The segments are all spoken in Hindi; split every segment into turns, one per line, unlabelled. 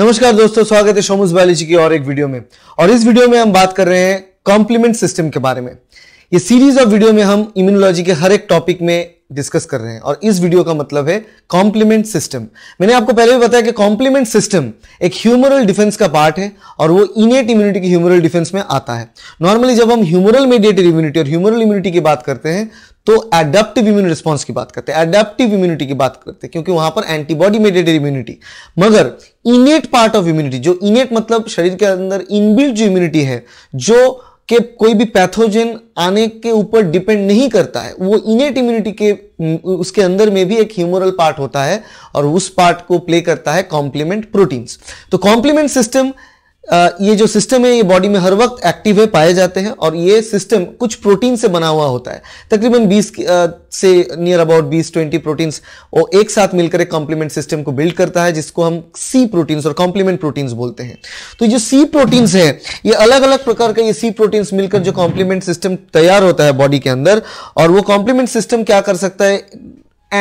नमस्कार दोस्तों स्वागत है शोमूस बायोलॉजी की और एक वीडियो में और इस वीडियो में हम बात कर रहे हैं कॉम्प्लीमेंट सिस्टम के बारे में ये सीरीज ऑफ वीडियो में हम इम्यूनोलॉजी के हर एक टॉपिक में डिस्कस कर रहे हैं और इस वीडियो का मतलब है कॉम्प्लीमेंट सिस्टम मैंने आपको पहले भी बताया कि कॉम्प्लीमेंट सिस्टम एक ह्यूमरल डिफेंस का पार्ट है और वो इनेट इम्यूनिटी की ह्यूमरल डिफेंस में आता है नॉर्मली जब हम ह्यूमरल मेडिएटेड इम्यूनिटी और ह्यूमरल इम्यूनिटी की बात करते हैं तो एडेप्टिव इम्यून रिस्पॉन्स की बात करते हैं एडेप्टिव इम्यूनिटी की बात करते हैं क्योंकि वहां पर एंटीबॉडी मेडिएटेड इम्यूनिटी मगर इनेट पार्ट ऑफ इम्यूनिटी जो इनेट मतलब शरीर के अंदर इनबिल्ट जो इम्यूनिटी है जो के कोई भी पैथोजन आने के ऊपर डिपेंड नहीं करता है वो इनेट इम्यूनिटी के उसके अंदर में भी एक ह्यूमरल पार्ट होता है और उस पार्ट को प्ले करता है कॉम्प्लीमेंट प्रोटीन्स तो कॉम्प्लीमेंट सिस्टम ये जो सिस्टम है ये बॉडी में हर वक्त एक्टिव है पाए जाते हैं और ये सिस्टम कुछ प्रोटीन से बना हुआ होता है तकरीबन 20 से नियर अबाउट 20-20 प्रोटीन्स वो एक साथ मिलकर एक कॉम्प्लीमेंट सिस्टम को बिल्ड करता है जिसको हम सी प्रोटीन्स और कॉम्प्लीमेंट प्रोटीन्स बोलते हैं तो जो सी प्रोटीन्स हैं ये अलग अलग प्रकार का ये सी प्रोटीन्स मिलकर जो कॉम्प्लीमेंट सिस्टम तैयार होता है बॉडी के अंदर और वो कॉम्प्लीमेंट सिस्टम क्या कर सकता है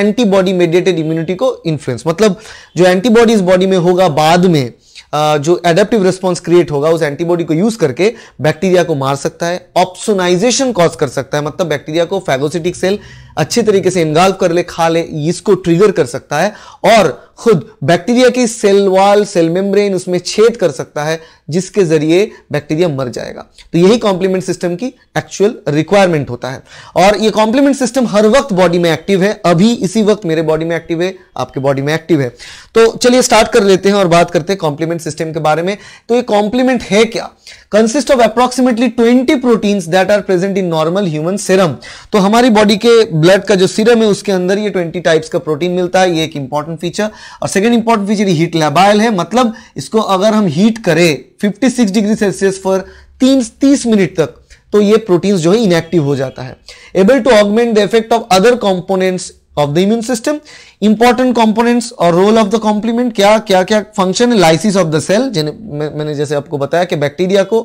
एंटीबॉडी मेडिएटेड इम्यूनिटी को इन्फ्लुएंस मतलब जो एंटीबॉडीज बॉडी में होगा बाद में जो एडेप्टिव रिस्पॉन्स क्रिएट होगा उस एंटीबॉडी को यूज करके बैक्टीरिया को मार सकता है ऑप्सोनाइजेशन कॉज कर सकता है मतलब बैक्टीरिया को फैगोसिटिक सेल अच्छे तरीके से इन्वॉल्व कर ले खा ले इसको ट्रिगर कर सकता है और खुद बैक्टीरिया की सेल वॉल सेल मेम्ब्रेन उसमें छेद कर सकता है जिसके जरिए बैक्टीरिया मर जाएगा तो यही कॉम्प्लीमेंट सिस्टम की एक्चुअल रिक्वायरमेंट होता है और ये कॉम्प्लीमेंट सिस्टम हर वक्त बॉडी में एक्टिव है अभी इसी वक्त मेरे बॉडी में एक्टिव है आपके बॉडी में एक्टिव है तो चलिए स्टार्ट कर लेते हैं और बात करते हैं कॉम्प्लीमेंट सिस्टम के बारे में तो ये कॉम्प्लीमेंट है क्या consist of approximately twenty proteins that are present in normal human serum तो हमारी बॉडी के ब्लड का जो सीरम है उसके अंदर ये ट्वेंटी टाइप्स का प्रोटीन मिलता है ये एक इंपॉर्टेंट फीचर और second important feature heat labile है मतलब इसको अगर हम हीट करें 56 डिग्री सेल्सियस फॉर तीन तीस मिनट तक तो ये प्रोटीन्स जो है इनएक्टिव हो जाता है able to augment the effect of other components of the immune system important components और रोल ऑफ द कॉम्प्लीमेंट क्या क्या क्या फंक्शन है लाइसिस ऑफ द सेल मैंने जैसे आपको बताया कि बैक्टीरिया को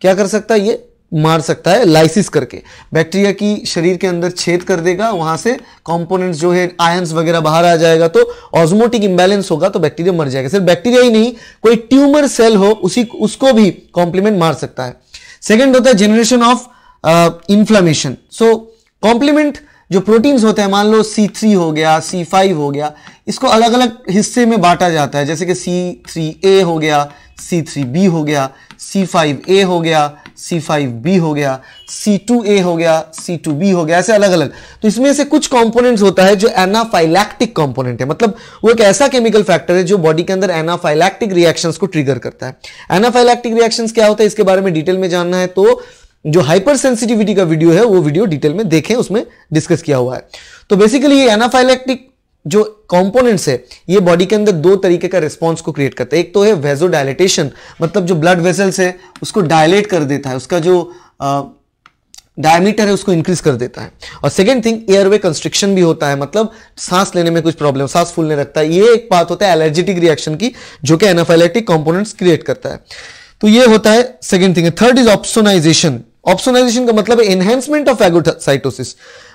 क्या कर सकता है ये मार सकता है लाइसिस करके बैक्टीरिया की शरीर के अंदर छेद कर देगा वहां से कंपोनेंट्स जो है आयंस वगैरह बाहर आ जाएगा तो ऑस्मोटिक इम्बैलेंस होगा तो बैक्टीरिया मर जाएगा सिर्फ बैक्टीरिया ही नहीं कोई ट्यूमर सेल हो उसी उसको भी कॉम्प्लीमेंट मार सकता है सेकेंड होता है generation of inflammation so complement जो प्रोटीन्स होते हैं मान लो सी थ्री हो गया सी फाइव हो गया इसको अलग अलग हिस्से में बांटा जाता है जैसे कि सी थ्री ए हो गया सी थ्री बी हो गया सी फाइव ए हो गया C5B हो गया C2A हो गया C2B हो गया ऐसे अलग अलग तो इसमें से कुछ कंपोनेंट्स होता है जो एनाफाइलैक्टिक कंपोनेंट है मतलब वो एक ऐसा केमिकल फैक्टर है जो बॉडी के अंदर एनाफाइलैक्टिक रिएक्शंस को ट्रिगर करता है एनाफाइलैक्टिक रिएक्शंस क्या होता है इसके बारे में डिटेल में जानना है तो जो हाइपर सेंसिटिविटी का वीडियो है वो वीडियो डिटेल में देखें उसमें डिस्कस किया हुआ है तो बेसिकली ये एनाफाइलैक्टिक जो कंपोनेंट्स है ये बॉडी के अंदर दो तरीके का रिस्पॉन्स को क्रिएट करता है एक तो है वेजो मतलब जो ब्लड वेसल्स है उसको डायलेट कर देता है उसका जो आ, डायमीटर है उसको इंक्रीज कर देता है और सेकेंड थिंग एयरवे कंस्ट्रिक्शन भी होता है मतलब सांस लेने में कुछ प्रॉब्लम सांस फूलने लगता है ये एक बात होता है एलर्जेटिक रिएक्शन की जो कि एनाफाइलेटिक कॉम्पोनेट क्रिएट करता है तो ये होता है second thing third is opsonisation opsonisation का मतलब एनहेंसमेंट ऑफ फैगोसाइटोसिस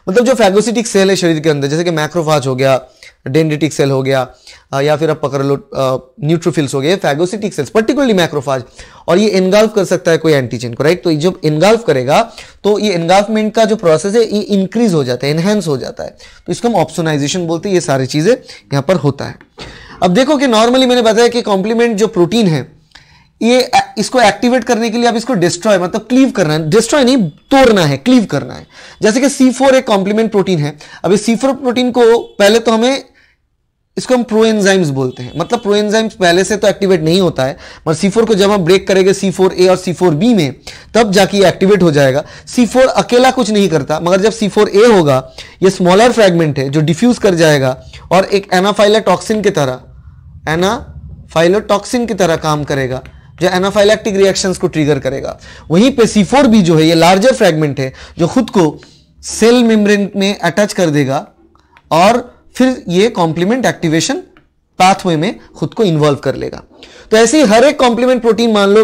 मतलब जो फैगोसिटिक सेल है शरीर के अंदर जैसे कि मैक्रोफाज हो गया डेंडेटिक सेल हो गया या फिर आप पकड़ लो न्यूट्रोफिल्स हो गए फैगोसिटिक सेल्स पर्टिकुलरली मैक्रोफाज और ये इनगाल्व कर सकता है कोई एंटीजन को राइट तो जब इनगाल्व करेगा तो ये इनगाल्वमेंट का जो प्रोसेस है ये इंक्रीज हो जाता है एनहेंस हो जाता है तो इसको हम ऑप्शनाइजेशन बोलते हैं ये सारी चीज़ें यहाँ पर होता है अब देखो कि नॉर्मली मैंने बताया कि कॉम्प्लीमेंट जो प्रोटीन है ये इसको एक्टिवेट करने के लिए आप इसको डिस्ट्रॉय मतलब क्लीव करना है डिस्ट्रॉय नहीं तोड़ना है क्लीव करना है जैसे कि सी फोर एक कॉम्प्लीमेंट प्रोटीन है अब इस सी फोर प्रोटीन को पहले तो हमें इसको हम प्रोएंजाइम्स बोलते हैं मतलब प्रोएंजाइम्स पहले से तो एक्टिवेट नहीं होता है मगर सी को जब हम ब्रेक करेंगे सी फोर ए और सी फोर बी में तब जाके ये एक्टिवेट हो जाएगा सी फोर अकेला कुछ नहीं करता मगर जब सी फोर ए होगा ये स्मॉलर फ्रेगमेंट है जो डिफ्यूज कर जाएगा और एक एनाफाइलाटॉक्सिन की तरह एनाफाइलोटॉक्सिन की तरह काम करेगा जो एनाफाइलैक्टिक रिएक्शंस को ट्रिगर करेगा वहीं पे सी फोर बी जो है ये लार्जर फ्रेगमेंट है जो खुद को सेल मेम्ब्रेन में अटैच कर देगा और फिर ये कॉम्प्लीमेंट एक्टिवेशन पाथवे में खुद को इन्वॉल्व कर लेगा तो ऐसे ही हर एक कॉम्प्लीमेंट प्रोटीन मान लो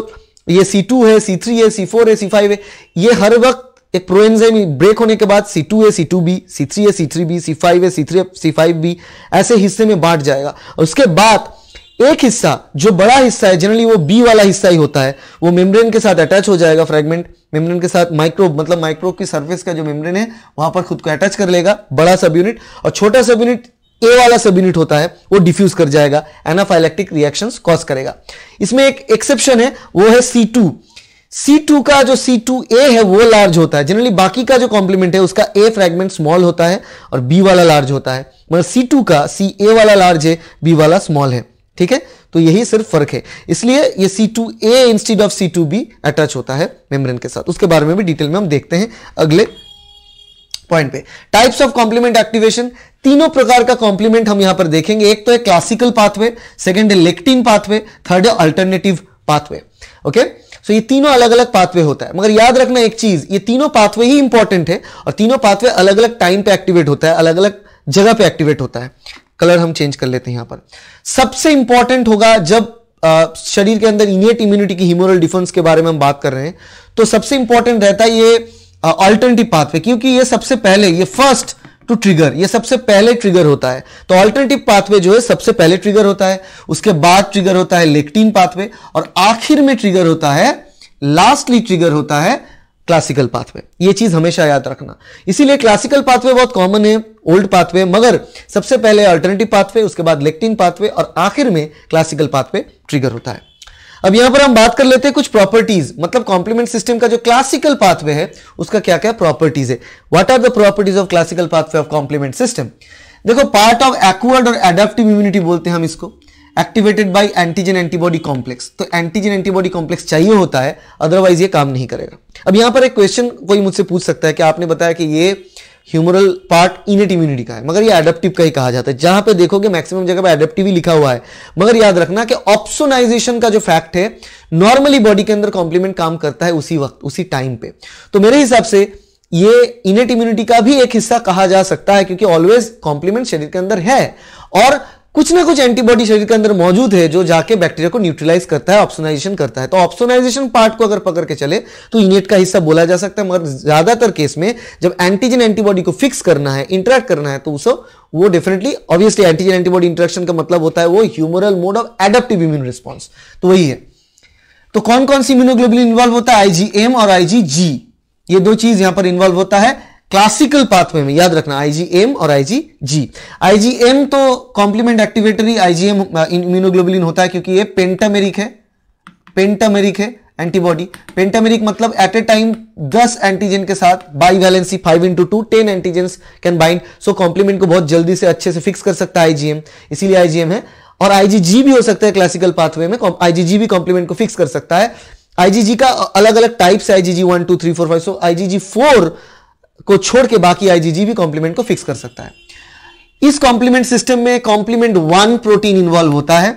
ये C2 है C3 है C4 है C5 है ये हर वक्त एक प्रोएंजाइम ब्रेक होने के बाद C2 है C2B C3 है C3B C5 है C3 बी ऐसे हिस्से में बांट जाएगा उसके बाद एक हिस्सा जो बड़ा हिस्सा है जनरली वो बी वाला हिस्सा ही होता है वो मेम्ब्रेन के साथ अटैच हो जाएगा फ्रेगमेंट मेम्ब्रेन के साथ माइक्रोब मतलब माइक्रोब की सरफेस का जो मेम्ब्रेन है वहां पर खुद को अटैच कर लेगा बड़ा सब यूनिट और छोटा सब यूनिट ए वाला सब यूनिट होता है वो डिफ्यूज कर जाएगा एनाफाइलेक्टिक रिएक्शन कॉज करेगा इसमें एक एक्सेप्शन है वो है सी टू सी टू का जो सी टू ए है वो लार्ज होता है जनरली बाकी का जो कॉम्प्लीमेंट है उसका ए फ्रेगमेंट स्मॉल होता है और बी वाला लार्ज होता है मगर सी टू का सी ए वाला लार्ज है बी वाला स्मॉल है ठीक है तो यही सिर्फ फर्क है इसलिए ये C two A instead of C two B attach होता है मेम्ब्रेन के साथ उसके बारे में भी डिटेल में हम देखते हैं अगले पॉइंट पे टाइप्स ऑफ कॉम्प्लीमेंट एक्टिवेशन तीनों प्रकार का कॉम्प्लीमेंट हम यहां पर देखेंगे एक तो है क्लासिकल पाथवे सेकेंड है लेक्टिन पाथवे थर्ड है अल्टरनेटिव पाथवे ओके सो ये तीनों अलग अलग पाथवे होता है मगर याद रखना एक चीज ये तीनों पाथवे ही इंपॉर्टेंट है और तीनों पाथवे अलग अलग टाइम पे एक्टिवेट होता है अलग अलग जगह पे एक्टिवेट होता है कलर हम चेंज कर लेते हैं यहां पर सबसे इंपॉर्टेंट होगा जब शरीर के अंदर इनियट इम्यूनिटी की हिमोरल डिफेंस के बारे में हम बात कर रहे हैं तो सबसे इंपॉर्टेंट रहता है ये ऑल्टरनेटिव पाथवे क्योंकि ये सबसे पहले ये फर्स्ट टू ट्रिगर ये सबसे पहले ट्रिगर होता है तो ऑल्टरनेटिव पाथवे जो है सबसे पहले ट्रिगर होता है उसके बाद ट्रिगर होता है लेक्टिन पाथवे और आखिर में ट्रिगर होता है लास्टली ट्रिगर होता है क्लासिकल पाथवे ये चीज हमेशा याद रखना इसीलिए क्लासिकल पाथवे बहुत कॉमन है ओल्ड पाथवे मगर सबसे पहले अल्टरनेटिव पाथवे उसके बाद लेक्टिन पाथवे और आखिर में क्लासिकल पाथवे ट्रिगर होता है अब यहां पर हम बात कर लेते हैं कुछ प्रॉपर्टीज मतलब कॉम्प्लीमेंट सिस्टम का जो क्लासिकल पाथवे है उसका क्या क्या प्रॉपर्टीज है what are the properties of classical pathway of complement system देखो पार्ट ऑफ एक्वर्ड और एडेप्टिव इम्यूनिटी बोलते हैं हम इसको activated by antigen antibody complex तो एंटीजन एंटीबॉडी कॉम्प्लेक्स चाहिए होता है अदरवाइज ये काम नहीं करेगा अब यहां पर एक क्वेश्चन कोई मुझसे पूछ सकता है कि आपने बताया कि ये ह्यूमरल पार्ट इनेट इम्यूनिटी का है मगर ये एडेप्टिव का ही कहा जाता है जहां पे देखोगे मैक्सिमम जगह पे एडेप्टिव ही लिखा हुआ है मगर याद रखना कि ऑप्सोनाइजेशन का जो फैक्ट है नॉर्मली बॉडी के अंदर कॉम्प्लीमेंट काम करता है उसी वक्त उसी टाइम पे तो मेरे हिसाब से ये इनेट इम्यूनिटी का भी एक हिस्सा कहा जा सकता है क्योंकि ऑलवेज कॉम्प्लीमेंट शरीर के अंदर है और कुछ ना कुछ एंटीबॉडी शरीर के अंदर मौजूद है जो जाके बैक्टीरिया को न्यूट्रलाइज करता है ऑप्सोनाइजेशन करता है तो ऑप्सोनाइजेशन पार्ट को अगर पकड़ के चले तो इनेट का हिस्सा बोला जा सकता है मगर ज्यादातर केस में जब एंटीजन एंटीबॉडी को फिक्स करना है इंटरेक्ट करना है तो उसको वो definitely obviously antigen antibody interaction का मतलब होता है वो humoral mode of adaptive immune response तो वही है तो कौन कौन सी इम्यूनोग्लोबिन इन्वॉल्व होता है आईजीएम और आईजीजी ये दो चीज यहां पर इन्वॉल्व होता है क्लासिकल पाथवे में याद रखना आईजीएम और आईजीजी आईजीएम तो कॉम्प्लीमेंट एक्टिवेटरी आईजीएम इम्यूनोग्लोबुलिन होता है क्योंकि ये पेंटामेरिक है पेंटामेरिक है एंटीबॉडी पेंटामेरिक मतलब एट ए टाइम 10 एंटीजन के साथ bivalency five into two ten antigen can bind so complement को बहुत जल्दी से अच्छे से फिक्स कर सकता है आईजीएम इसीलिए आईजीएम है और आईजीजी भी हो सकता है क्लासिकल पाथवे में आईजीजी भी कॉम्प्लीमेंट को फिक्स कर सकता है आईजीजी का अलग अलग टाइप्स है IgG one two three four five so IgG four को छोड़ के बाकी आईजीजी भी कॉम्प्लीमेंट को फिक्स कर सकता है इस कॉम्प्लीमेंट सिस्टम में कॉम्प्लीमेंट वन प्रोटीन इन्वॉल्व होता है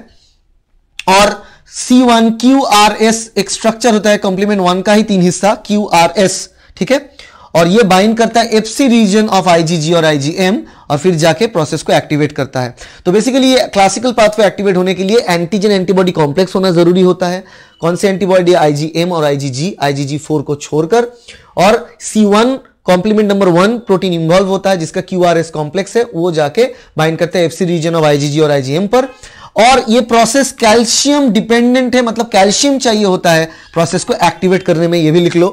और C one q are s एक स्ट्रक्चर होता है कॉम्प्लीमेंट वन का ही तीन हिस्सा क्यू आर एस ठीक है और ये बाइंड करता है एफसी रीजन ऑफ आईजीजी और आईजीएम और फिर जाके प्रोसेस को एक्टिवेट करता है तो बेसिकली ये क्लासिकल पाथवे एक्टिवेट होने के लिए एंटीजन एंटीबॉडी कॉम्प्लेक्स होना जरूरी होता है कौन से एंटीबॉडी आईजीएम और आईजीजी आईजीजी फोर को छोड़कर और C one complement number one protein involve होता है जिसका क्यू आर एस कॉम्प्लेक्स है वो जाके बाइंड करते हैं एफसी रीजन ऑफ आईजीजी और आईजीएम पर और ये प्रोसेस कैल्शियम डिपेंडेंट है मतलब कैल्शियम चाहिए होता है प्रोसेस को एक्टिवेट करने में ये भी लिख लो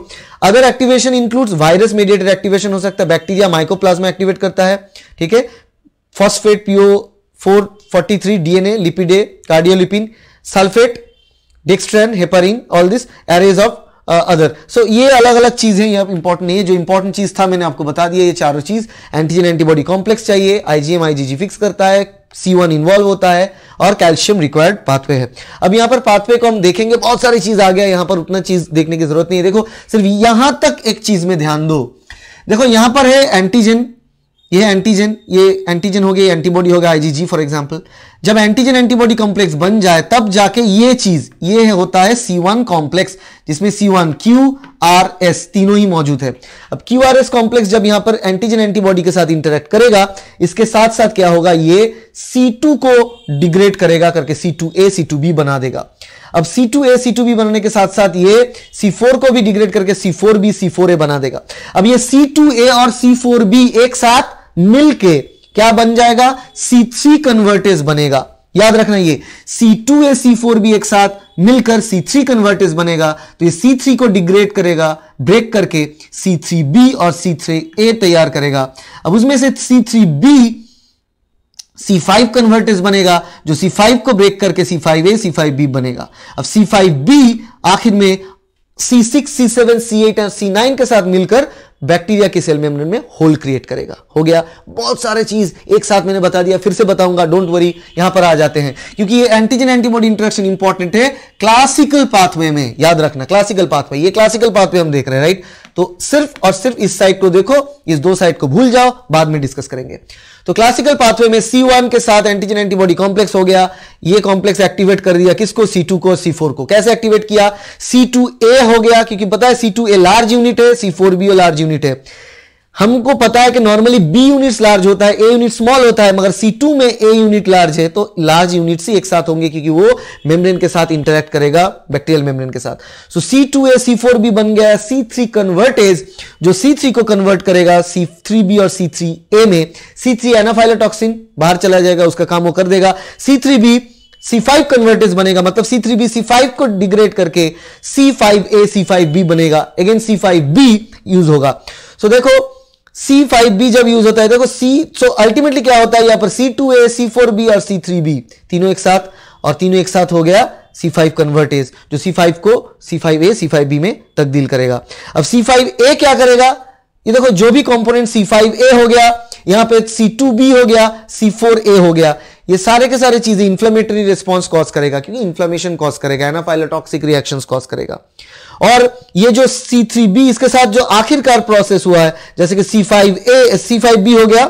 other activation includes virus mediated activation हो सकता है बैक्टीरिया माइकोप्लाज्मा एक्टिवेट करता है ठीक है phosphate PO four forty three DNA lipid A cardiolipin sulphate dextran heparin all this arrays of other so ये अलग अलग चीज़ें यहाँ इंपॉर्टेंट नहीं है जो इंपॉर्टेंट चीज़ था मैंने आपको बता दिया ये चारों चीज़ एंटीजन एंटीबॉडी कॉम्प्लेक्स चाहिए आईजीएम आईजीजी फिक्स करता है सी वन इन्वॉल्व होता है और कैल्शियम रिक्वायर्ड पाथवे है अब यहां पर पाथवे को हम देखेंगे बहुत सारी चीज़ आ गया यहां पर उतना चीज़ देखने की जरूरत नहीं है देखो सिर्फ यहां तक एक चीज़ में ध्यान दो देखो यहां पर है एंटीजन ये एंटीजन ये एंटीजन हो गया एंटीबॉडी हो गया आईजीजी फॉर एग्जांपल जब एंटीजन एंटीबॉडी कॉम्प्लेक्स बन जाए तब जाके ये चीज ये होता है सी वन कॉम्प्लेक्स जिसमें C one q are s तीनों ही मौजूद है अब क्यू आर एस कॉम्प्लेक्स जब यहां पर एंटीजन एंटीबॉडी के साथ इंटरेक्ट करेगा इसके साथ साथ क्या होगा ये सी टू को डिग्रेड करेगा करके C two A C two B बना देगा अब C C two A two B बनने के साथ साथ ये सी फोर को भी डिग्रेड करके C C four B four A बना देगा अब ये सी टू ए और सी फोर बी एक साथ मिलके क्या बन जाएगा सी थ्री कन्वर्टेज बनेगा याद रखना ये C two A C four भी एक साथ मिलकर सी थ्री कन्वर्टेज बनेगा तो ये सी थ्री को डिग्रेड करेगा ब्रेक करके सी थ्री बी और सी थ्री ए तैयार करेगा अब उसमें से C three B C five convertase बनेगा जो सी फाइव को ब्रेक करके C five A C five B बनेगा अब सी फाइव बी आखिर में C six C seven C eight और सी नाइन के साथ मिलकर बैक्टीरिया की सेल मेम्ब्रेन में होल क्रिएट करेगा हो गया बहुत सारे चीज एक साथ मैंने बता दिया फिर से बताऊंगा डोंट वरी यहां पर आ जाते हैं क्योंकि ये एंटीजन एंटीबॉडी इंट्रेक्शन इंपॉर्टेंट है क्लासिकल पाथवे में याद रखना क्लासिकल पाथवे ये क्लासिकल पाथवे हम देख रहे हैं राइट तो सिर्फ और सिर्फ इस साइड को देखो इस दो साइड को भूल जाओ बाद में डिस्कस करेंगे तो क्लासिकल पाथवे में सी वन के साथ एंटीजन एंटीबॉडी कॉम्प्लेक्स हो गया ये कॉम्प्लेक्स एक्टिवेट कर दिया किसको सी टू को सी फोर को कैसे एक्टिवेट किया सी टू ए हो गया क्योंकि पता है C two A large unit है C four B large unit है हमको पता है कि नॉर्मली बी यूनिट लार्ज होता है ए यूनिट स्मॉल होता है मगर सी टू में ए यूनिट लार्ज है तो लार्ज यूनिट्स ही एक साथ होंगे क्योंकि वो मेम्ब्रेन के साथ इंटरेक्ट करेगा बैक्टीरियल मेम्ब्रेन के साथ so C two A C four B बन गया सी थ्री कन्वर्टेज जो सी थ्री को कन्वर्ट करेगा सी थ्री बी और सी थ्री ए में सी थ्री एनाफाइलोटॉक्सिन बाहर चला जाएगा उसका काम वो कर देगा C three B C five convertase बनेगा मतलब C three B C five को डिग्रेड करके C five A C five B बनेगा again C five B use होगा सो so, देखो सी फाइव बी जब यूज होता है देखो सी सो अल्टीमेटली क्या होता है यहां पर C two A C four B और सी थ्री बी तीनों एक साथ और तीनों एक साथ हो गया सी फाइव कन्वर्टेज जो सी फाइव को C five A C five B में तब्दील करेगा अब सी फाइव ए क्या करेगा ये देखो जो भी कॉम्पोनेंट सी फाइव ए हो गया यहां पे सी टू बी हो गया सी फोर ए हो गया ये सारे के सारे चीजें इंफ्लेमेटरी रिस्पॉन्स कॉज करेगा क्योंकि इंफ्लेमेशन कॉज करेगा फाइलोटॉक्सिक रिएक्शन कॉज करेगा और ये जो सी थ्री बी इसके साथ जो आखिरकार प्रोसेस हुआ है जैसे कि C five A C five B हो गया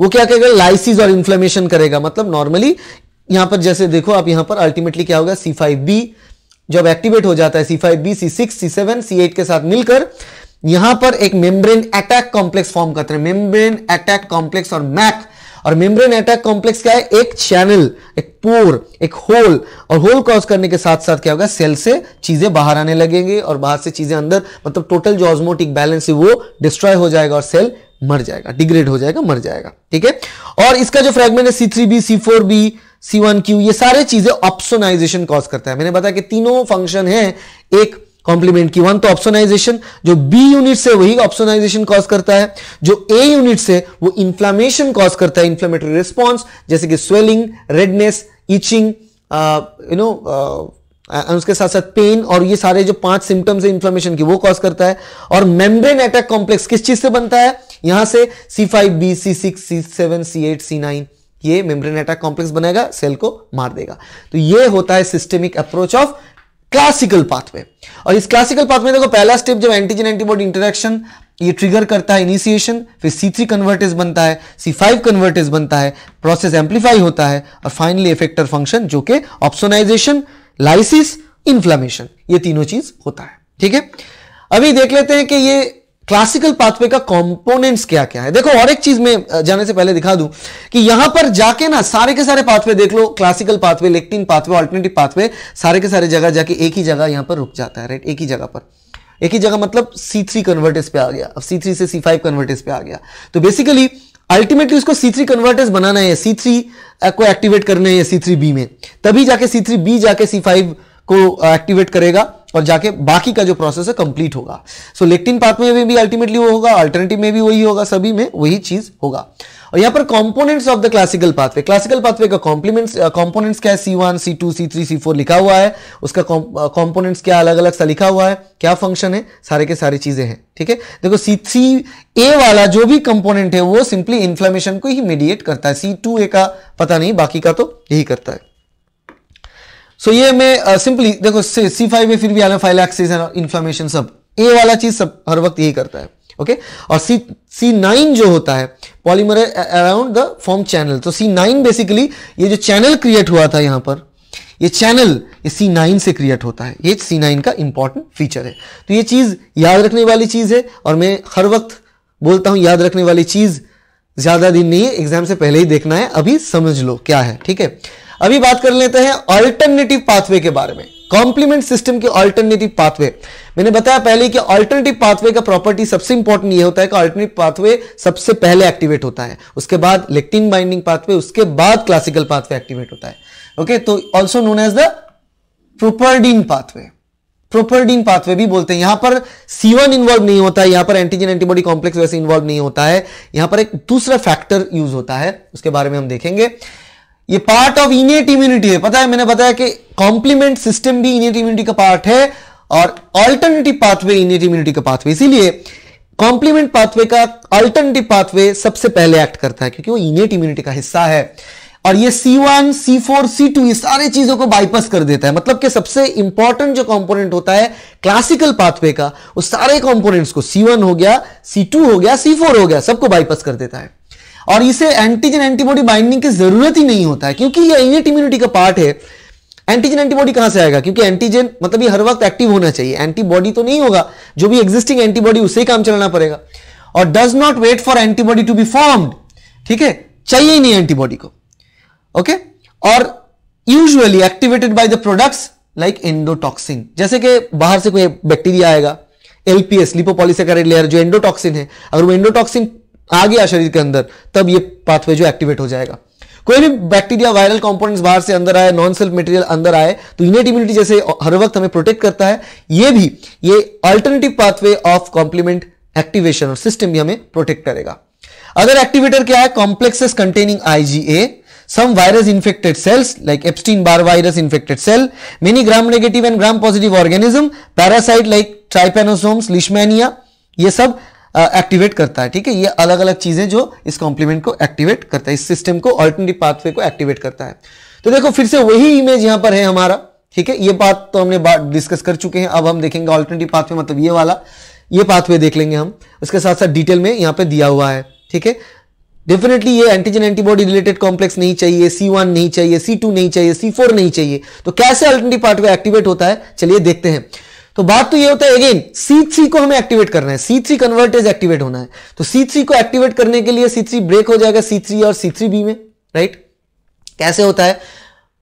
वो क्या करेगा लाइसिस और इन्फ्लेमेशन करेगा मतलब नॉर्मली यहां पर जैसे देखो आप यहां पर अल्टीमेटली क्या होगा सी फाइव बी जब एक्टिवेट हो जाता है C five B C six C seven C eight के साथ मिलकर यहां पर एक मेम्ब्रेन अटैक कॉम्प्लेक्स फॉर्म करते हैं मेम्ब्रेन अटैक कॉम्प्लेक्स और मैक और मेम्ब्रेन अटैक कॉम्प्लेक्स क्या है एक चैनल एक पोर एक होल और होल क्रॉस करने के साथ साथ क्या होगा सेल से चीजें बाहर आने लगेंगे और बाहर से चीजें अंदर मतलब टोटल जो ऑस्मोटिक बैलेंस है वो डिस्ट्रॉय हो जाएगा और सेल मर जाएगा डिग्रेड हो जाएगा मर जाएगा ठीक है और इसका जो फ्रेगमेंट है C three B C four B C one Q ये सारे चीजें ऑप्शनाइजेशन कॉज करता है मैंने बताया कि तीनों फंक्शन है एक कॉम्प्लीमेंट की वन तो ऑप्शनाइजेशन जो बी यूनिट से वही ऑप्शनाइजेशन कॉज करता है जो ए यूनिट से वो इंफ्लामेशन कॉज करता है इंफ्लामेटरी रिस्पॉन्स जैसे कि swelling redness itching you know उसके साथ साथ पेन और ये सारे जो पांच सिम्टम्स है इंफ्लामेशन की वो कॉज करता है और मेम्ब्रेन अटैक कॉम्प्लेक्स किस चीज से बनता है यहां से C five B C six C seven C eight C nine ये मेम्ब्रेन अटैक कॉम्प्लेक्स बनेगा सेल को मार देगा तो ये होता है systemic approach of classical pathway और इस क्लासिकल पाथवे देखो पहला स्टेप जब एंटीजन एंटीबॉडी इंटरेक्शन ये ट्रिगर करता है इनिशिएशन फिर सी थ्री कन्वर्टेज बनता है सी फाइव कन्वर्टेज बनता है प्रोसेस एम्पलीफाई होता है और फाइनली इफेक्टर फंक्शन जो कि ऑप्सोनाइजेशन लाइसिस इन्फ्लामेशन ये तीनों चीज होता है ठीक है अभी देख लेते हैं कि ये क्लासिकल पाथवे का कंपोनेंट्स क्या क्या है देखो और एक चीज में जाने से पहले दिखा दूं कि यहां पर जाके ना सारे के सारे पाथवे देख लो classical pathway lectin pathway alternative pathway सारे के सारे जगह जाके एक ही जगह यहां पर रुक जाता है राइट एक ही जगह पर एक ही जगह मतलब सी थ्री कन्वर्टेस पे आ गया अब सी थ्री से सी फाइव कन्वर्टेस पे आ गया तो बेसिकली अल्टीमेटली उसको सी थ्री कन्वर्टेस बनाना है सी थ्री को एक्टिवेट करना है सी थ्री बी में तभी जाके सी थ्री बी जाके सी फाइव को एक्टिवेट करेगा और जाके बाकी का जो प्रोसेस है कंप्लीट होगा सो लेक्टिन पाथ में भी अल्टीमेटली वो होगा अल्टरनेटिव में भी वही होगा सभी में वही चीज होगा और यहां पर components of the classical pathway classical pathway का कॉम्प्लीमेंट्स कॉम्पोनेंट्स क्या है C one C two C three C four लिखा हुआ है उसका कॉम्पोनेंट्स क्या अलग अलग सा लिखा हुआ है क्या फंक्शन है सारे के सारी चीजें हैं ठीक है देखो सी थ्री ए वाला जो भी कंपोनेंट है वो सिंपली इन्फ्लेमेशन को ही मीडिएट करता है सी टू ए का पता नहीं बाकी का तो यही करता है सो so ये मैं सिंपली uh, देखो सी फाइव में फिर भी एनाफाइलैक्सिस एंड इन्फ्लामेशन सब ए वाला चीज सब हर वक्त यही करता है ओके okay? और सी सी नाइन जो होता है polymer around the form channel तो सी नाइन बेसिकली ये जो चैनल क्रिएट हुआ था यहां पर ये चैनल ये सी नाइन से क्रिएट होता है ये सी नाइन का इंपॉर्टेंट फीचर है तो ये चीज याद रखने वाली चीज है और मैं हर वक्त बोलता हूं याद रखने वाली चीज ज्यादा दिन नहीं है एग्जाम से पहले ही देखना है अभी समझ लो क्या है ठीक है अभी बात कर लेते हैं ऑल्टरनेटिव पाथवे के बारे में कॉम्प्लीमेंट सिस्टम के ऑल्टरनेटिव पाथवे मैंने बताया पहले कि ऑल्टरनेटिव पाथवे का प्रॉपर्टी सबसे इंपॉर्टेंट ये होता है कि ऑल्टरनेटिव पाथवे सबसे पहले एक्टिवेट होता है उसके बाद लेक्टिन बाइंडिंग पाथवे उसके बाद क्लासिकल पाथवे एक्टिवेट होता है ओके तो also known as the properdin pathway properdin pathway भी बोलते हैं यहां पर सीवन इन्वॉल्व नहीं होता है यहां पर एंटीजन एंटीबॉडी कॉम्प्लेक्स वैसे इन्वॉल्व नहीं होता है यहां पर एक दूसरा फैक्टर यूज होता है उसके बारे में हम देखेंगे ये पार्ट ऑफ इनेट इम्यूनिटी है पता है मैंने बताया कि कॉम्प्लीमेंट सिस्टम भी इनेट इम्यूनिटी का पार्ट है और ऑल्टरनेटिव पाथवे इनेट इम्यूनिटी का पाथवे इसीलिए कॉम्प्लीमेंट पाथवे का अल्टरनेटिव पाथवे सबसे पहले एक्ट करता है क्योंकि वो इनेट इम्यूनिटी का हिस्सा है और ये C1, C4, C2 ये सारे चीजों को बाईपास कर देता है मतलब कि सबसे इंपॉर्टेंट जो कंपोनेंट होता है क्लासिकल पाथवे का उस सारे कंपोनेंट्स को C1 हो गया C2 हो गया C4 हो गया सबको बाईपास कर देता है और इसे एंटीजन एंटीबॉडी बाइंडिंग की जरूरत ही नहीं होता है क्योंकि ये इनेट इम्यूनिटी का पार्ट है एंटीजन एंटीबॉडी कहां से आएगा क्योंकि एंटीजन मतलब ये हर वक्त एक्टिव होना चाहिए एंटीबॉडी तो नहीं होगा जो भी एग्जिस्टिंग एंटीबॉडी उसे ही काम चलाना पड़ेगा और does not wait for antibody to be formed ठीक है चाहिए ही नहीं एंटीबॉडी को ओके okay? और usually activated by the products like endotoxin जैसे कि बाहर से कोई बैक्टीरिया आएगा एलपीएस लिपोपॉलीसेकेराइड लेयर जो एंडोटॉक्सिन है अगर वो एंडोटॉक्सिन आ गया शरीर के अंदर तब ये पाथवे जो एक्टिवेट हो जाएगा कोई भी बैक्टीरिया वायरल कंपोनेंट्स बाहर से अंदर आए नॉन सेल्फ मटेरियल अंदर आए तो यूनेट इम्यूनिटी जैसे हर वक्त हमें प्रोटेक्ट करता है ये भी ये alternative pathway of complement activation और सिस्टम भी हमें प्रोटेक्ट करेगा अदर एक्टिवेटर क्या है complexes containing IgA some virus infected cells like Epstein Barr virus infected cell many gram negative and gram positive organism parasite like trypanosomes leishmania, ये सब एक्टिवेट करता है ठीक है ये अलग अलग चीज़ें जो इस कॉम्प्लीमेंट को एक्टिवेट करता है इस सिस्टम को ऑल्टरनेटिव पाथवे को एक्टिवेट करता है तो देखो फिर से वही इमेज यहां पर है हमारा ठीक है ये बात तो हमने बात डिस्कस कर चुके हैं अब हम देखेंगे ऑल्टरनेटिव पाथवे मतलब ये वाला ये पाथवे देख लेंगे हम उसके साथ साथ डिटेल में यहां पर दिया हुआ है ठीक है डेफिनेटली ये एंटीजन एंटीबॉडी रिलेटेड कॉम्प्लेक्स नहीं चाहिए सी वन नहीं चाहिए सी टू नहीं चाहिए सी फोर नहीं चाहिए तो कैसे अल्टरनेटिव पाथवे एक्टिवेट होता है चलिए देखते हैं तो बात तो ये होता है अगेन सी थ्री को हमें एक्टिवेट करना है सी C3 कन्वर्टेज एक्टिवेट होना है तो सी थ्री को एक्टिवेट करने के लिए सी थ्री ब्रेक हो जाएगा सी थ्री और सी थ्री बी में राइट कैसे होता है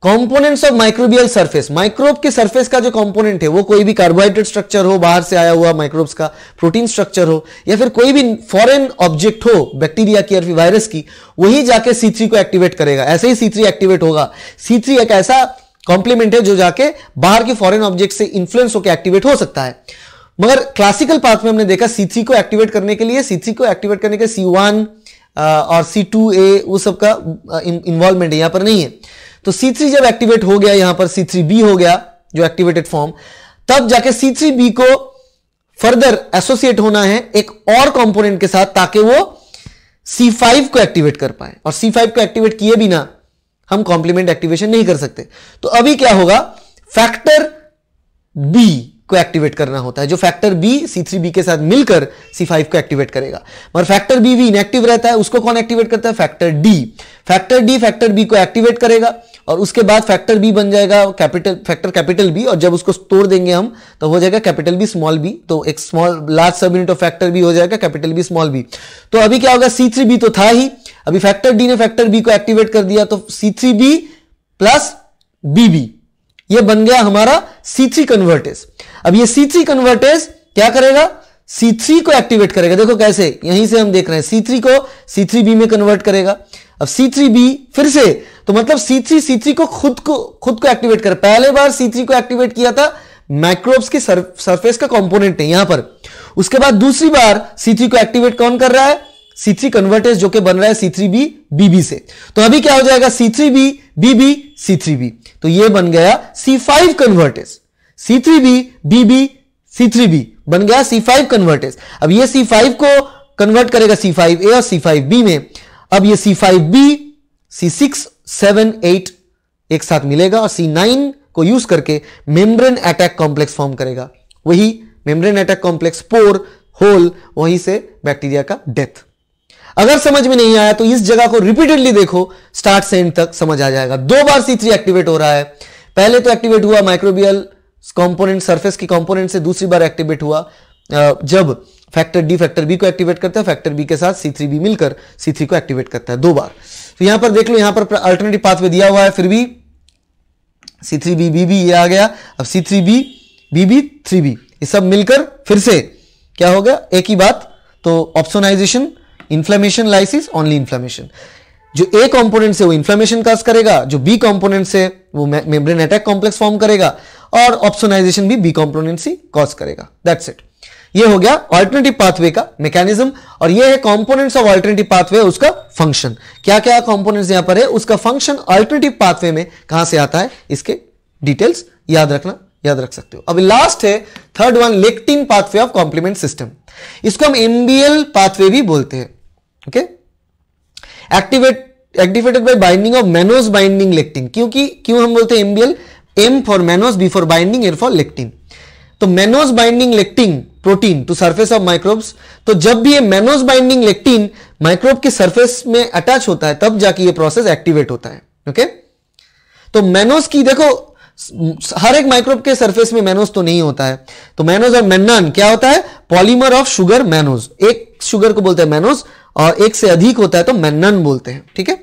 components of microbial surface microbe के सरफेस का जो कंपोनेंट है वो कोई भी कार्बोहाइड्रेट स्ट्रक्चर हो बाहर से आया हुआ माइक्रोब्स का प्रोटीन स्ट्रक्चर हो या फिर कोई भी फॉरेन ऑब्जेक्ट हो बैक्टीरिया की या फिर वायरस की वही जाके सी थ्री को एक्टिवेट करेगा ऐसे ही सी थ्री एक्टिवेट होगा सी थ्री एक ऐसा कॉम्प्लीमेंट है जो जाके बाहर के फॉरेन ऑब्जेक्ट से इन्फ्लुएंस होकर एक्टिवेट हो सकता है मगर क्लासिकल पाथ में हमने देखा सी थ्री को एक्टिवेट करने के लिए सी को एक्टिवेट करने के सी वन और सी टू ए वो सबका इन्वॉल्वमेंट यहां पर नहीं है तो सी थ्री जब एक्टिवेट हो गया यहां पर सी थ्री बी हो गया जो एक्टिवेटेड फॉर्म तब जाके सी थ्री बी को फर्दर एसोसिएट होना है एक और कंपोनेंट के साथ ताकि वो सी फाइव को एक्टिवेट कर पाए और सी फाइव को एक्टिवेट किए बिना हम कॉम्प्लीमेंट एक्टिवेशन नहीं कर सकते तो अभी क्या होगा फैक्टर बी को एक्टिवेट करना होता है जो factor B C three B के साथ मिलकर सी फाइव को एक्टिवेट करेगा मगर फैक्टर बी भी इनएक्टिव रहता है उसको कौन एक्टिवेट करता है factor D factor D factor B को एक्टिवेट करेगा और उसके बाद फैक्टर बी बन जाएगा कैपिटल फैक्टर कैपिटल बी और जब उसको तोड़ देंगे हम तो हो जाएगा कैपिटल बी स्मॉल बी तो एक small large subunit of factor B हो जाएगा कैपिटल बी स्मॉल बी तो अभी क्या होगा सी थ्री बी तो था ही अभी फैक्टर डी ने फैक्टर बी को एक्टिवेट कर दिया तो C three B plus B B ये बन गया हमारा C3 कन्वर्टेज अब ये C3 कन्वर्टेज क्या करेगा C3 को एक्टिवेट करेगा देखो कैसे यहीं से हम देख रहे हैं C3 को C3B में कन्वर्ट करेगा अब C3B फिर से तो मतलब C3 C3 को खुद को खुद को एक्टिवेट कर पहले बार C3 को एक्टिवेट किया था माइक्रोब्स की सरफेस का कंपोनेंट है यहां पर उसके बाद दूसरी बार C3 को एक्टिवेट कौन कर रहा है C3 कन्वर्टेज जो कि बन रहा है C3B BB से तो अभी क्या हो जाएगा C3B BB C3B तो ये बन गया C5 convertase C three B बन गया C5 कन्वर्टेज अब ये C5 को कन्वर्ट करेगा फाइव ए और फाइव बी में अब ये सी सिक्स सेवन एट एक साथ मिलेगा और C9 को यूज करके मेम्ब्रेन अटैक कॉम्प्लेक्स फॉर्म करेगा वही membrane attack complex pore hole वहीं से बैक्टीरिया का डेथ अगर समझ में नहीं आया तो इस जगह को रिपीटेडली देखो स्टार्ट से एंड तक समझ आ जाएगा दो बार सी थ्री एक्टिवेट हो रहा है पहले तो एक्टिवेट हुआ माइक्रोबियल कंपोनेंट सरफेस की कंपोनेंट से दूसरी बार एक्टिवेट हुआ जब फैक्टर डी फैक्टर बी को एक्टिवेट करता है फैक्टर बी के साथ सी थ्री बी मिलकर सी थ्री को एक्टिवेट करता है दो बार तो यहां पर देख लो यहां पर अल्टरनेटिव पाथ में दिया हुआ है फिर भी C three B B B ये आ गया अब C three B B B three B ये सब मिलकर फिर से क्या हो गया एक ही बात तो opsonization inflammation lysis only inflammation जो ए कंपोनेंट से वो इन्फ्लेमेशन काज करेगा जो बी कंपोनेंट से वो मेम्ब्रेन अटैक कॉम्प्लेक्स फॉर्म करेगा और ऑप्शनाइजेशन भी बी कॉम्पोनेंट से कॉज करेगा दैट्स इट ये हो गया ऑल्टरनेटिव पाथवे का मैकेनिज्म और ये है कंपोनेंट्स ऑफ ऑल्टरनेटिव पाथवे उसका फंक्शन क्या क्या कंपोनेंट्स यहां पर है उसका फंक्शन ऑल्टरनेटिव पाथवे में कहां से आता है इसके डिटेल्स याद रखना याद रख सकते हो अब लास्ट है third one lectin pathway of complement system इसको हम एमबीएल पाथवे भी बोलते हैं okay activate activated by binding of mannose binding lectin क्योंकि क्यों हम बोलते हैं MBL M for mannose B for binding L for lectin तो mannose binding lectin protein to surface of microbes तो जब भी ये मेनोज बाइंडिंग लेक्टिन माइक्रोब के सरफेस में अटैच होता है तब जाके ये प्रोसेस एक्टिवेट होता है ओके okay? तो मेनोज की देखो हर एक माइक्रोब के सरफेस में मैनोज तो नहीं होता है तो मैनोज और मेन्नान क्या होता है पॉलीमर ऑफ शुगर मैनोज एक शुगर को बोलते हैं मैनोज और एक से अधिक होता है तो मेन्नान बोलते हैं ठीक है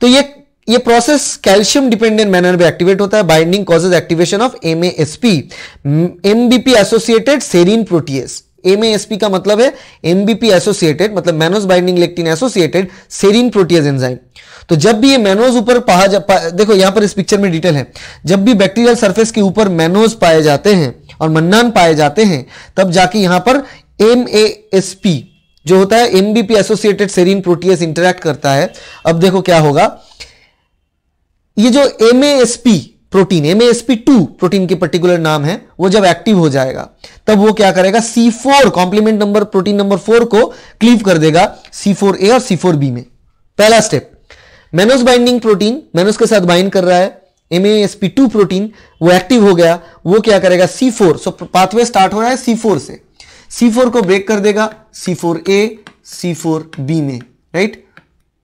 तो ये ये प्रोसेस कैल्शियम डिपेंडेंट मैनर में एक्टिवेट होता है binding causes activation of M S P MBP associated serine protease M का मतलब है एमबीपी एसोसिएटेड मतलब mannose binding lectin associated serine protease enzyme तो जब भी ये मैनोज ऊपर पाया पा, देखो यहां पर इस पिक्चर में डिटेल है जब भी बैक्टीरियल सरफेस के ऊपर मैनोज पाए जाते हैं और मन्नान पाए जाते हैं तब जाके यहां पर एम जो होता है MBP associated serine protease interact करता है अब देखो क्या होगा ये जो M protein M two protein के पर्टिकुलर नाम है वो जब एक्टिव हो जाएगा तब वो क्या करेगा C four complement number protein number four को क्लीव कर देगा सी फोर ए और सी फोर बी में पहला step mannose binding protein mannose के साथ बाइंड कर रहा है एम टू प्रोटीन वो एक्टिव हो गया वो क्या करेगा C four so pathway start हो रहा है सी फोर से सी फोर को ब्रेक कर देगा C four A C four B में right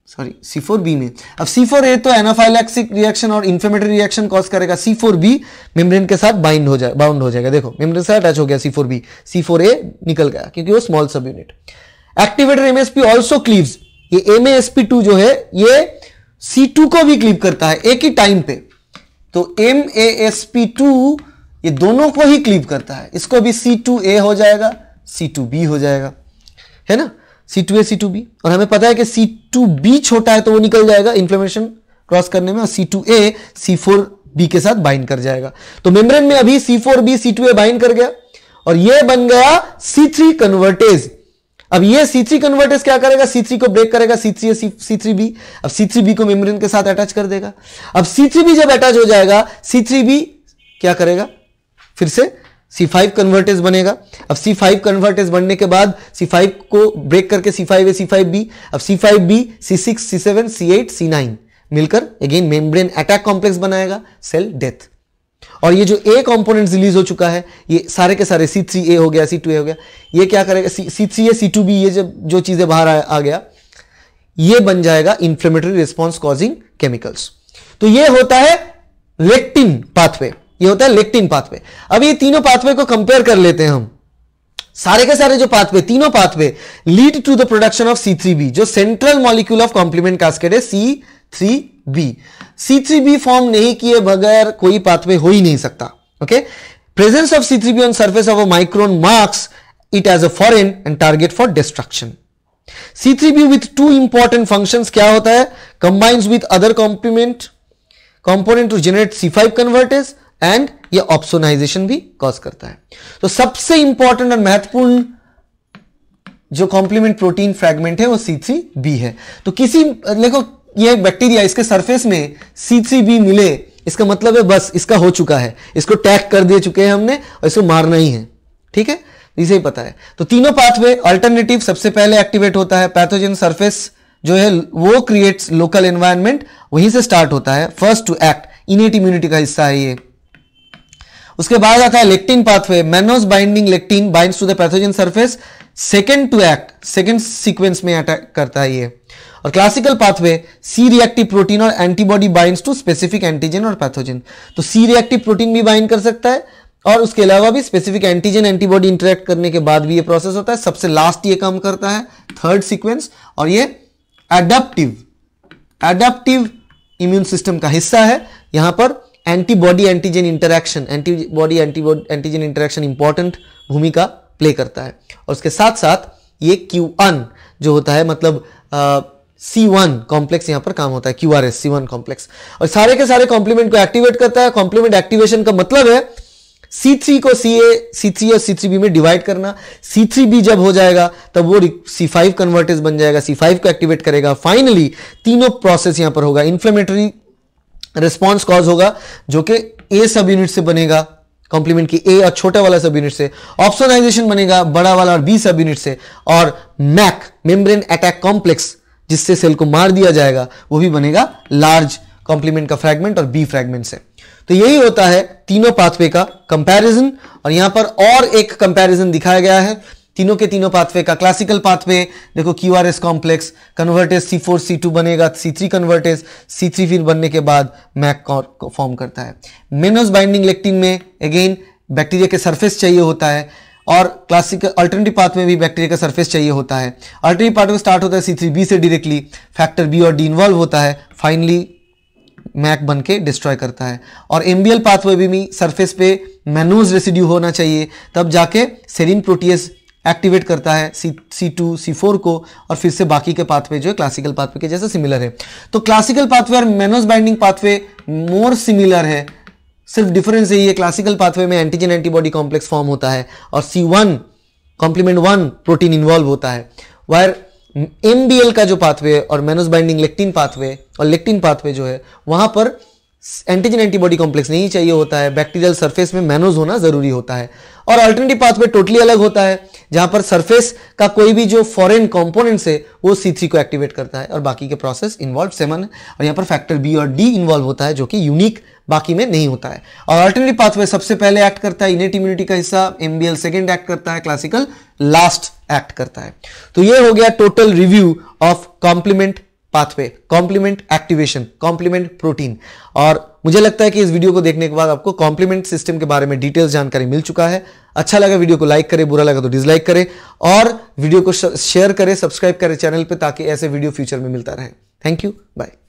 sorry C four B में अब सी फोर ए तो एनाफाइलैक्सिक रिएक्शन और इन्फ्लेमेटरी रिएक्शन कॉज करेगा सी फोर बी मेम्ब्रेन के साथ बाइंड हो जाए बाउंड हो जाएगा देखो मेम्ब्रेन से अटैच हो गया C four B C four A निकल गया क्योंकि वो small subunit activator MSP also cleaves ये एम जो है ये सी टू को भी क्लीव करता है एक ही टाइम पे तो एम ये दोनों को ही क्लीव करता है इसको भी सी टू ए हो जाएगा सी टू बी हो जाएगा है ना C two A C two B और हमें पता है कि सी टू बी छोटा है तो वो निकल जाएगा इन्फ्लेमेशन क्रॉस करने में और C two A C four B के साथ बाइंड कर जाएगा तो मेम्ब्रेन में अभी C four B C two A bind कर गया और ये बन गया सी थ्री कन्वर्टेज अब ये सी थ्री कन्वर्टेज क्या करेगा सी थ्री को ब्रेक करेगा C three C three B अब सी थ्री बी को मेम्ब्रेन के साथ अटैच कर देगा अब सी थ्री बी जब अटैच हो जाएगा सी थ्री बी क्या करेगा फिर से C5 फाइव कन्वर्टेज बनेगा अब C5 फाइव कन्वर्टेज बनने के बाद C5 को ब्रेक करके C5 five A C five B अब C five B C six C seven C eight C nine मिलकर अगेन मेम्ब्रेन अटैक कॉम्प्लेक्स बनाएगा सेल डेथ और ये जो ए कॉम्पोनेंट रिलीज हो चुका है ये सारे के सारे सी थ्री ए हो गया सी टू ए हो गया ये क्या करेगा C three A C two B ये जब जो चीज़ें बाहर आ, आ गया ये बन जाएगा इन्फ्लेमेटरी रिस्पॉन्स कॉजिंग केमिकल्स तो ये होता है लेक्टिन पाथवे ये होता है लेक्टिन पाथवे अब ये तीनों पाथवे को कंपेयर कर लेते हैं हम सारे के सारे जो पाथवे तीनों pathway lead to the production of C three B जो central molecule of complement cascade है C three B C three B form नहीं किए बगैर कोई पाथवे हो ही नहीं सकता okay presence of C three B on surface of a microbe marks it as a foreign and target for destruction C three B with two important function क्या होता है combines with other complement component to generate C five convertase and ये ऑप्शोनाइजेशन भी कॉज करता है तो सबसे इंपॉर्टेंट और महत्वपूर्ण जो कॉम्प्लीमेंट प्रोटीन फ्रेगमेंट है वो सी थ्री बी है तो किसी देखो ये बैक्टीरिया इसके सरफेस में सी थ्री बी मिले इसका मतलब है बस इसका हो चुका है इसको टैग कर दे चुके हैं हमने और इसको मारना ही है ठीक है इसे ही पता है तो तीनों पाथवे अल्टरनेटिव सबसे पहले एक्टिवेट होता है पैथोजन सरफेस जो है वो क्रिएट्स लोकल एनवायरनमेंट वहीं से स्टार्ट होता है first to act innate immunity का हिस्सा है ये उसके बाद आता है lectin pathway mannose binding lectin bind to the pathogen surface second to act second sequence में अटैक करता है ये और classical pathway C reactive protein और antibody bind to specific antigen और पैथोजन तो सी रिएक्टिव प्रोटीन भी बाइंड कर सकता है और उसके अलावा भी स्पेसिफिक एंटीजन एंटीबॉडी इंटरेक्ट करने के बाद भी ये प्रोसेस होता है सबसे लास्ट ये काम करता है थर्ड सीक्वेंस और ये एडेप्टिव एडेप्टिव इम्यून सिस्टम का हिस्सा है यहां पर antibody antigen interaction antibody antibody antigen interaction important भूमिका प्ले करता है और उसके साथ साथ ये क्यू जो होता है मतलब सी वन कॉम्प्लेक्स यहाँ पर काम होता है Q are S C one complex और सारे के सारे कॉम्प्लीमेंट को एक्टिवेट करता है कॉम्प्लीमेंट एक्टिवेशन का मतलब है सी थ्री को सी ए सी थ्री और सी थ्री बी में डिवाइड करना सी थ्री बी जब हो जाएगा तब वो सी फाइव कन्वर्टेज बन जाएगा सी फाइव को एक्टिवेट करेगा फाइनली तीनों प्रोसेस यहाँ पर होगा इन्फ्लेमेटरी रिस्पॉन्स कॉज होगा जो कि ए सब यूनिट से बनेगा कॉम्प्लीमेंट की ए और छोटा वाला सब यूनिट से ऑप्शनाइजेशन बनेगा बड़ा वाला और बी सब यूनिट से और मैक मेम्ब्रेन अटैक कॉम्प्लेक्स जिससे सेल को मार दिया जाएगा वो भी बनेगा लार्ज कॉम्प्लीमेंट का फ्रैगमेंट और बी फ्रैगमेंट से तो यही होता है तीनों पाथवे का कंपैरिजन और यहां पर और एक कंपैरिजन दिखाया गया है तीनों के तीनों पाथवे का क्लासिकल पाथवे देखो Q are S complex convertase C four C two बनेगा C three convertase C three फिर बनने के बाद मैक को फॉर्म करता है मेनोज बाइंडिंग लेक्टिन में अगेन बैक्टीरिया के सरफेस चाहिए होता है और क्लासिकल अल्टरनेटिव पाथ में भी बैक्टीरिया का सरफेस चाहिए होता है अल्टरनेटिव पाथ में स्टार्ट होता है सी थ्री बी से डायरेक्टली फैक्टर बी और डी इन्वॉल्व होता है फाइनली मैक बन के डिस्ट्रॉय करता है और एमबीएल पाथवे भी, भी सरफेस पे मैनोज रेसिड्यू होना चाहिए तब जाके सेरिन प्रोटीएस एक्टिवेट करता है सी सी टू सी फोर को और फिर से बाकी के पाथवे जो है क्लासिकल पाथवे के जैसे सिमिलर है तो क्लासिकल पाथवे और mannose binding pathway more similar है सिर्फ डिफरेंस यही है क्लासिकल पाथवे में एंटीजन एंटीबॉडी कॉम्प्लेक्स फॉर्म होता है और C one complement one protein involve होता है वायर एम का जो पाथवे और मेनोस बाइंडिंग लेक्टिन पाथवे और लेक्टिन पाथवे जो है वहां पर एंटीजन एंटीबॉडी कॉम्प्लेक्स नहीं चाहिए होता है बैक्टीरियल सरफेस में मैनोज होना जरूरी होता है और अल्टरनेटिव पाथवे टोटली अलग होता है जहां पर सरफेस का कोई भी जो फॉरेन कॉम्पोनेंट है वो सी थ्री को एक्टिवेट करता है और बाकी के प्रोसेस इन्वॉल्व सेवन है और यहां पर फैक्टर बी और डी इन्वॉल्व होता है जो कि यूनिक बाकी में नहीं होता है और अल्टरनेटिव पाथवे सबसे पहले एक्ट करता है इनेट इम्यूनिटी का हिस्सा एमबीएल सेकेंड एक्ट करता है क्लासिकल लास्ट एक्ट करता है तो ये हो गया total review of complement pathway complement activation complement protein और मुझे लगता है कि इस वीडियो को देखने के बाद आपको कॉम्प्लीमेंट सिस्टम के बारे में डिटेल्स जानकारी मिल चुका है अच्छा लगा वीडियो को लाइक करें बुरा लगा तो डिसलाइक करें और वीडियो को शेयर करें सब्सक्राइब करें चैनल पर ताकि ऐसे वीडियो फ्यूचर में मिलता रहे थैंक यू बाय